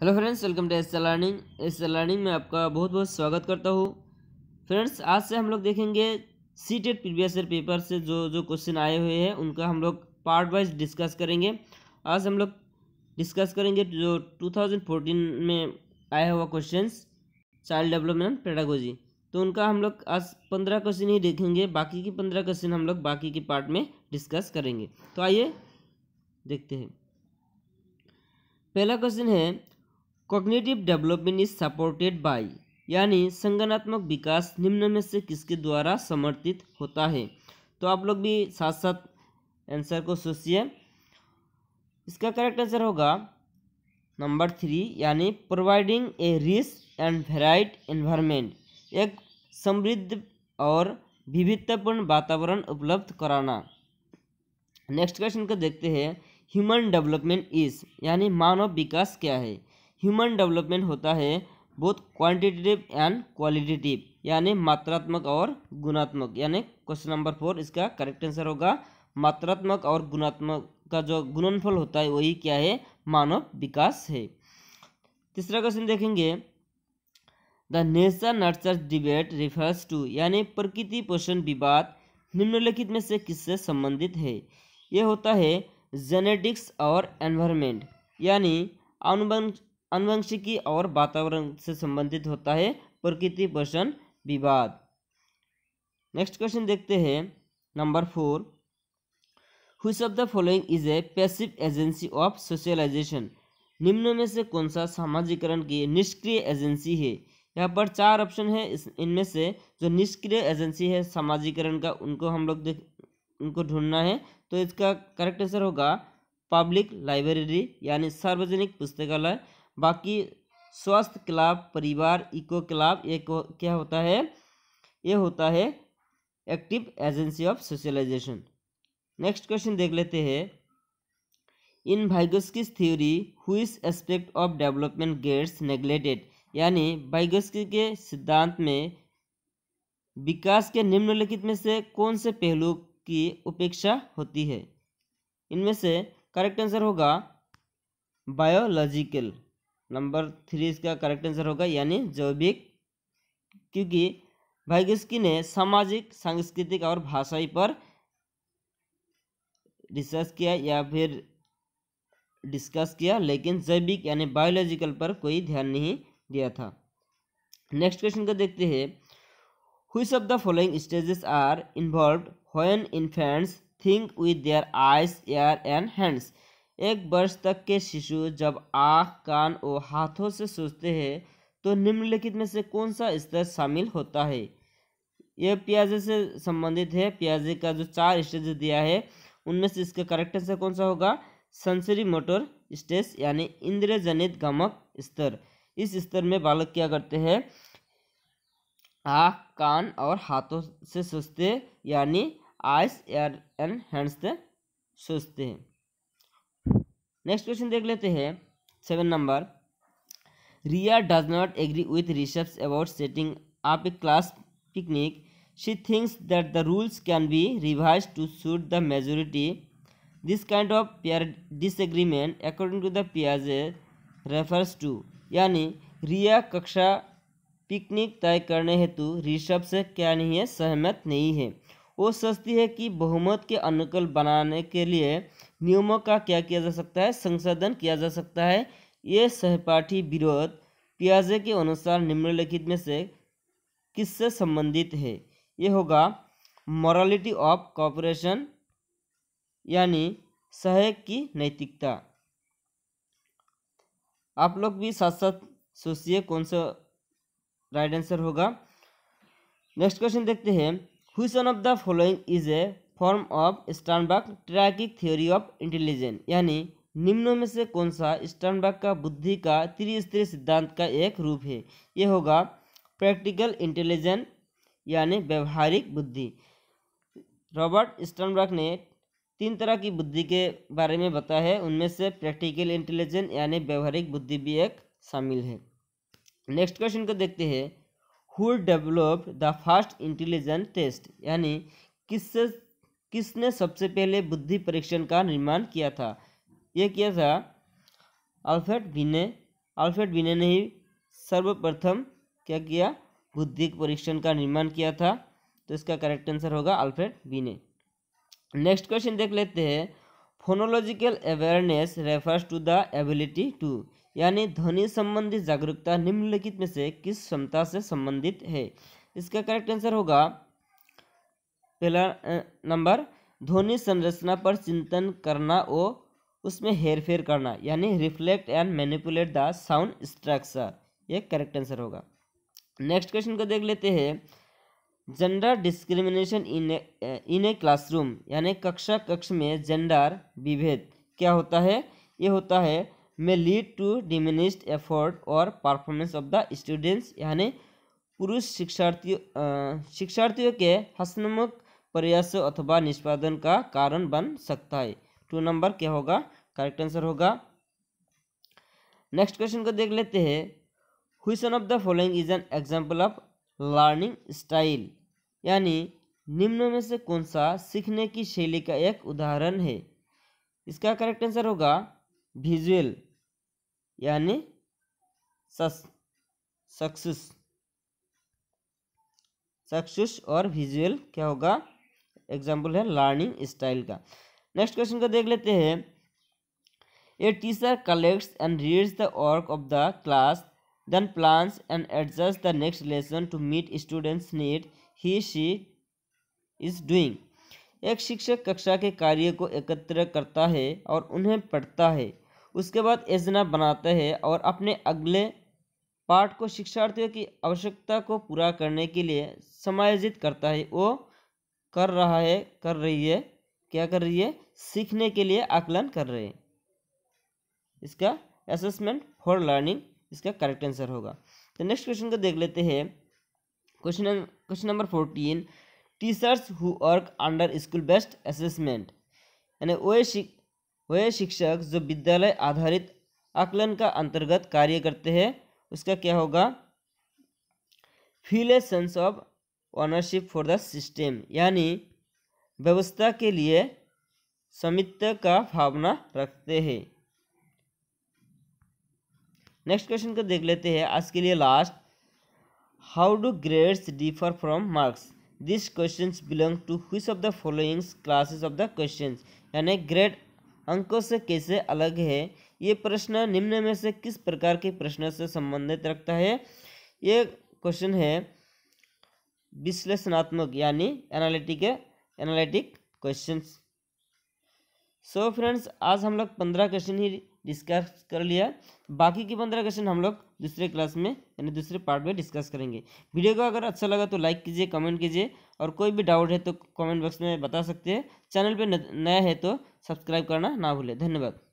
hello friends welcome to S learning S learning में आपका बहुत बहुत स्वागत करता हूँ फ्रेंड्स आज से हम लोग देखेंगे C TET previous year paper से जो जो क्वेश्चन आए हुए हैं उनका हम लोग पार्ट वाइज डिस्कस करेंगे आज हम लोग डिस्कस करेंगे जो 2014 में आया हुआ क्वेश्चन चाइल्ड डेवलपमेंट पेडागोजी तो उनका हम लोग आज पंद्रह क्वेश्चन ही देखेंगे बाकी के पंद्रह क्वेश्चन हम लोग बाकी के पार्ट में डिस्कस करेंगे तो आइए देखते हैं पहला क्वेश्चन है cognitive development is supported by यानी संगठनात्मक विकास निम्न में से किसके द्वारा समर्थित होता है तो आप लोग भी साथ साथ आंसर को सोचिए इसका करेक्ट आंसर होगा नंबर थ्री यानी providing a rich and varied environment एक समृद्ध और विविधतापूर्ण वातावरण उपलब्ध कराना नेक्स्ट क्वेश्चन को देखते हैं ह्यूमन डेवलपमेंट इज यानी मानव विकास क्या है ह्यूमन डेवलपमेंट होता है बहुत क्वांटिटेटिव एंड क्वालिटेटिव यानी मात्रात्मक और गुणात्मक यानी क्वेश्चन नंबर फोर इसका करेक्ट आंसर होगा मात्रात्मक और गुणात्मक का जो गुणनफल होता है वही क्या है मानव विकास है तीसरा क्वेश्चन देखेंगे the nature nurture debate refers to यानी प्रकृति पोषण विवाद निम्नलिखित में से किससे संबंधित है ये होता है जेनेटिक्स और एनवायरमेंट यानी आनुवंश अनुवंशिकी और वातावरण से संबंधित होता है प्रकृति पोषण विवाद नेक्स्ट क्वेश्चन देखते हैं number four which of the following is a passive agency of socialization निम्न में से कौन सा सामाजिकरण की निष्क्रिय एजेंसी है यहाँ पर चार ऑप्शन है इस इनमें से जो निष्क्रिय एजेंसी है सामाजिकरण का उनको हम लोग देख उनको ढूंढना है तो इसका करेक्ट आंसर होगा पब्लिक लाइब्रेरी यानी सार्वजनिक पुस्तकालय बाकी स्वस्थ क्लब परिवार इको क्लब ये क्या होता है ये होता है active agency of socialization next question देख लेते हैं in Vygotsky's theory which aspect of development gets neglected यानी भाइगोस्की के सिद्धांत में विकास के निम्नलिखित में से कौन से पहलू की उपेक्षा होती है इनमें से करेक्ट आंसर होगा बायोलॉजिकल नंबर थ्री इसका करेक्ट आंसर होगा यानी जैविक क्योंकि भाग्यस्की ने सामाजिक सांस्कृतिक और भाषाई पर रिसर्च किया या फिर डिस्कस किया लेकिन जैविक यानी बायोलॉजिकल पर कोई ध्यान नहीं दिया था नेक्स्ट क्वेश्चन को देखते हैं which of the following stages are involve when infants think with their eyes ear and hands एक वर्ष तक के शिशु जब आँख कान और हाथों से सोचते हैं तो निम्नलिखित में से कौन सा स्तर शामिल होता है यह प्याजे से संबंधित है प्याजे का जो चार स्टेज दिया है उनमें से इसका करेक्ट आंसर कौन सा होगा सेंसरी मोटर स्टेज यानी इंद्रजनित गमक स्तर इस स्तर में बालक क्या करते हैं आँख कान और हाथों से सोचते यानी आइस एयर एंड हैंड्स से सोचते हैं नेक्स्ट क्वेश्चन देख लेते हैं seven number Riya does not agree with her peers about setting up a class picnic she thinks that the rules can be revise to suit the majority this kind of peer disagreement according to the piaget refers to यानी रिया कक्षा picnic तय करने हेतु ऋषभ से क्या नहीं है सहमत नहीं है वो सोचती है कि बहुमत के अनुकूल बनाने के लिए नियमों का क्या किया जा सकता है संशोधन किया जा सकता है ये सहपाठी विरोध पियाजे के अनुसार निम्नलिखित में से किससे संबंधित है ये होगा मॉरलिटी ऑफ कॉपरेशन यानी सहयोग की नैतिकता आप लोग भी साथ साथ सोचिए कौन सा राइट आंसर होगा नेक्स्ट क्वेश्चन देखते हैं which one of the following is a form of Sternberg triarchic theory of intelligence यानी निम्नों में से कौन सा स्टर्नबर्ग का बुद्धि का त्रिस्तरीय सिद्धांत का एक रूप है ये होगा प्रैक्टिकल इंटेलिजेंस यानी व्यवहारिक बुद्धि रॉबर्ट स्टर्नबर्ग ने तीन तरह की बुद्धि के बारे में बताया है उनमें से प्रैक्टिकल इंटेलिजेंस यानी व्यवहारिक बुद्धि भी एक शामिल है नेक्स्ट क्वेश्चन को देखते हैं who develop the first intelligence test यानी किससे किसने सबसे पहले बुद्धि परीक्षण का निर्माण किया था यह किया था अल्फ्रेड बिने अल्फ्रेड बिने ने ही सर्वप्रथम क्या किया बुद्धि परीक्षण का निर्माण किया था तो इसका करेक्ट आंसर होगा अल्फ्रेड बिने नेक्स्ट क्वेश्चन देख लेते हैं phonological awareness refers to the ability to यानी ध्वनि संबंधी जागरूकता निम्नलिखित में से किस क्षमता से संबंधित है इसका करेक्ट आंसर होगा पहला नंबर ध्वनि संरचना पर चिंतन करना और उसमें हेर फेर करना यानी reflect and manipulate the sound structure ये करेक्ट आंसर होगा नेक्स्ट क्वेश्चन को देख लेते हैं gender discrimination in in a classroom यानी कक्षा कक्ष में जेंडर विभेद क्या होता है ये होता है may lead to diminished effort और परफॉर्मेंस ऑफ द स्टूडेंट्स यानी पुरुष शिक्षार्थियों शिक्षार्थियों के हसनमुख प्रयास अथवा निष्पादन का कारण बन सकता है टू नंबर क्या होगा करेक्ट आंसर होगा नेक्स्ट क्वेश्चन को देख लेते हैं which one of the following is an example of learning style यानी निम्न में से कौन सा सीखने की शैली का एक उदाहरण है इसका करेक्ट आंसर होगा विजुअल यानी सक्सेस सक्सेस और विजुअल क्या होगा एग्जाम्पल है लर्निंग स्टाइल का नेक्स्ट क्वेश्चन को देख लेते हैं a teacher collects and reads the work of the class then plans and adjust the next lesson to meet students need he she is doing एक शिक्षक कक्षा के कार्य को एकत्र करता है और उन्हें पढ़ता है उसके बाद योजना बनाता है और अपने अगले पाठ को शिक्षार्थियों की आवश्यकता को पूरा करने के लिए समायोजित करता है वो कर रहा है कर रही है क्या कर रही है सीखने के लिए आकलन कर रहे हैं इसका असेसमेंट फॉर लर्निंग इसका करेक्ट आंसर होगा तो नेक्स्ट क्वेश्चन को देख लेते हैं question question number fourteen teachers who work under school based assessment यानी वे शिक वे शिक्षक जो विद्यालय आधारित आकलन का अंतर्गत कार्य करते हैं उसका क्या होगा feel a sense of ownership for the system यानी व्यवस्था के लिए समित्व का भावना रखते हैं नेक्स्ट क्वेश्चन को देख लेते हैं आज के लिए last how do grades differ from marks this question belong to which of the followings classes of the question यानी ग्रेड अंकों से कैसे अलग है ये प्रश्न निम्न में से किस प्रकार के प्रश्न से संबंधित रखता है ये क्वेश्चन है विश्लेषणात्मक यानी analytic analytic questions so friends आज हम लोग पंद्रह क्वेश्चन ही डिस्कस कर लिया बाकी के पंद्रह क्वेश्चन हम लोग दूसरे क्लास में यानी दूसरे पार्ट में डिस्कस करेंगे वीडियो को अगर अच्छा लगा तो लाइक कीजिए कमेंट कीजिए और कोई भी डाउट है तो कमेंट बॉक्स में बता सकते हैं चैनल पे नया है तो सब्सक्राइब करना ना भूलें धन्यवाद